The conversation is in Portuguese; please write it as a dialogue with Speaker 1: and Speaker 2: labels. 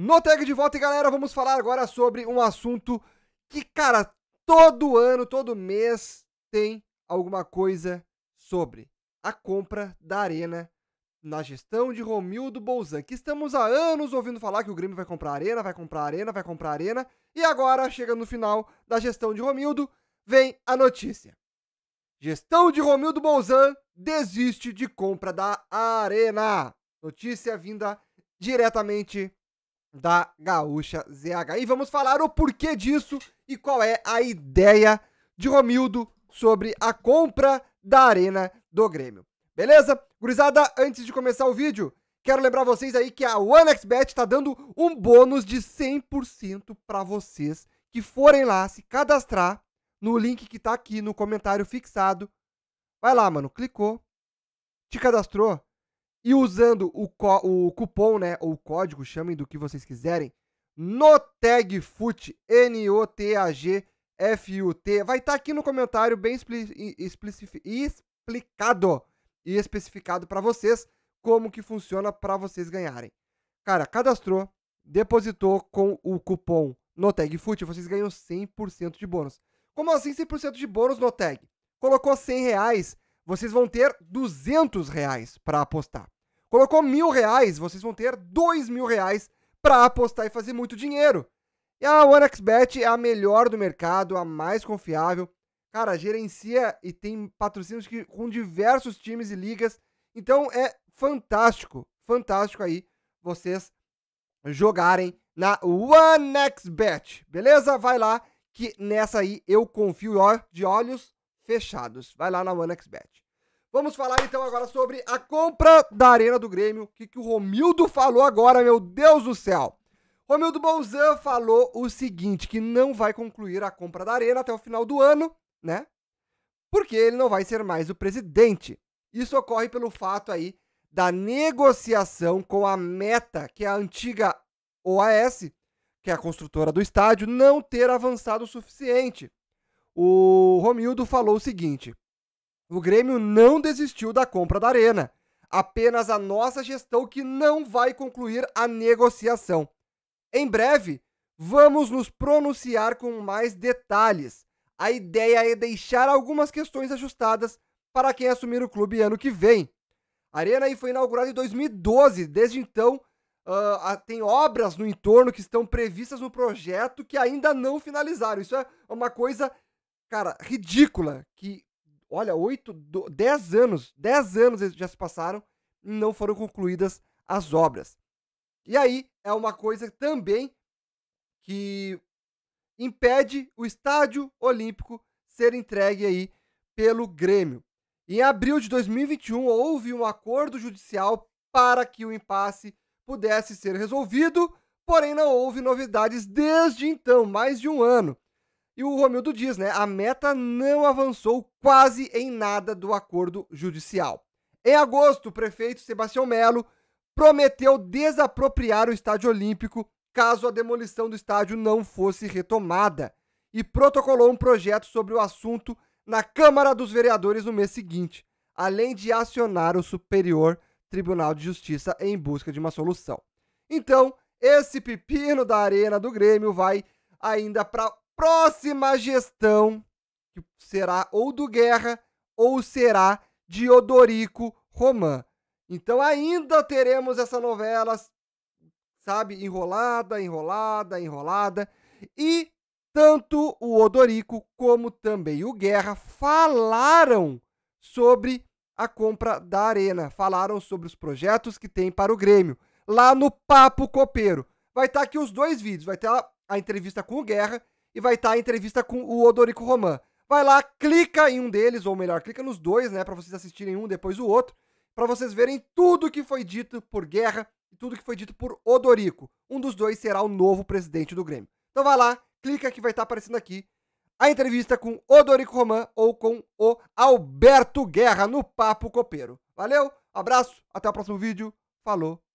Speaker 1: No Tag de Volta, galera, vamos falar agora sobre um assunto que, cara, todo ano, todo mês tem alguma coisa sobre a compra da Arena na gestão de Romildo Bolzan, que estamos há anos ouvindo falar que o Grêmio vai comprar Arena, vai comprar Arena, vai comprar Arena, e agora, chega no final da gestão de Romildo, vem a notícia. Gestão de Romildo Bolzan desiste de compra da Arena. Notícia vinda diretamente da Gaúcha ZH. E vamos falar o porquê disso e qual é a ideia de Romildo sobre a compra da Arena do Grêmio. Beleza? Gurizada, antes de começar o vídeo, quero lembrar vocês aí que a OneXBet está dando um bônus de 100% para vocês que forem lá se cadastrar no link que está aqui no comentário fixado. Vai lá, mano, clicou, te cadastrou, e usando o, o cupom, né, ou código, chamem do que vocês quiserem, no tag FUT, N-O-T-A-G, F-U-T, vai estar tá aqui no comentário bem expli explicado e especificado para vocês como que funciona para vocês ganharem. Cara, cadastrou, depositou com o cupom no tag FUT, vocês ganham 100% de bônus. Como assim 100% de bônus no tag? Colocou 100 reais, vocês vão ter 200 reais para apostar. Colocou mil reais, vocês vão ter dois mil reais para apostar e fazer muito dinheiro. E a OneXBet é a melhor do mercado, a mais confiável. Cara, gerencia e tem patrocínios que, com diversos times e ligas. Então é fantástico, fantástico aí vocês jogarem na OneXBet, beleza? Vai lá que nessa aí eu confio de olhos fechados. Vai lá na OneXBet. Vamos falar então agora sobre a compra da Arena do Grêmio. O que, que o Romildo falou agora, meu Deus do céu? Romildo Bolzan falou o seguinte: que não vai concluir a compra da Arena até o final do ano, né? Porque ele não vai ser mais o presidente. Isso ocorre pelo fato aí da negociação com a Meta, que é a antiga OAS, que é a construtora do estádio, não ter avançado o suficiente. O Romildo falou o seguinte: o Grêmio não desistiu da compra da Arena. Apenas a nossa gestão que não vai concluir a negociação. Em breve, vamos nos pronunciar com mais detalhes. A ideia é deixar algumas questões ajustadas para quem assumir o clube ano que vem. A arena aí foi inaugurada em 2012. Desde então, uh, tem obras no entorno que estão previstas no projeto que ainda não finalizaram. Isso é uma coisa, cara, ridícula que Olha, 8, 10 anos, 10 anos já se passaram e não foram concluídas as obras. E aí é uma coisa também que impede o estádio olímpico ser entregue aí pelo Grêmio. Em abril de 2021 houve um acordo judicial para que o impasse pudesse ser resolvido, porém não houve novidades desde então, mais de um ano. E o Romildo diz, né? A meta não avançou quase em nada do acordo judicial. Em agosto, o prefeito Sebastião Melo prometeu desapropriar o estádio olímpico caso a demolição do estádio não fosse retomada e protocolou um projeto sobre o assunto na Câmara dos Vereadores no mês seguinte, além de acionar o Superior Tribunal de Justiça em busca de uma solução. Então, esse pepino da arena do Grêmio vai ainda para próxima gestão, que será ou do Guerra ou será de Odorico Roman. Então ainda teremos essa novela, sabe, enrolada, enrolada, enrolada. E tanto o Odorico como também o Guerra falaram sobre a compra da Arena, falaram sobre os projetos que tem para o Grêmio, lá no Papo Copeiro. Vai estar tá aqui os dois vídeos, vai ter tá a entrevista com o Guerra e vai estar tá a entrevista com o Odorico Roman. Vai lá, clica em um deles, ou melhor, clica nos dois, né, para vocês assistirem um depois o outro, para vocês verem tudo que foi dito por Guerra e tudo que foi dito por Odorico. Um dos dois será o novo presidente do Grêmio. Então vai lá, clica que vai estar tá aparecendo aqui a entrevista com Odorico Roman ou com o Alberto Guerra no Papo Copeiro. Valeu, abraço, até o próximo vídeo. Falou.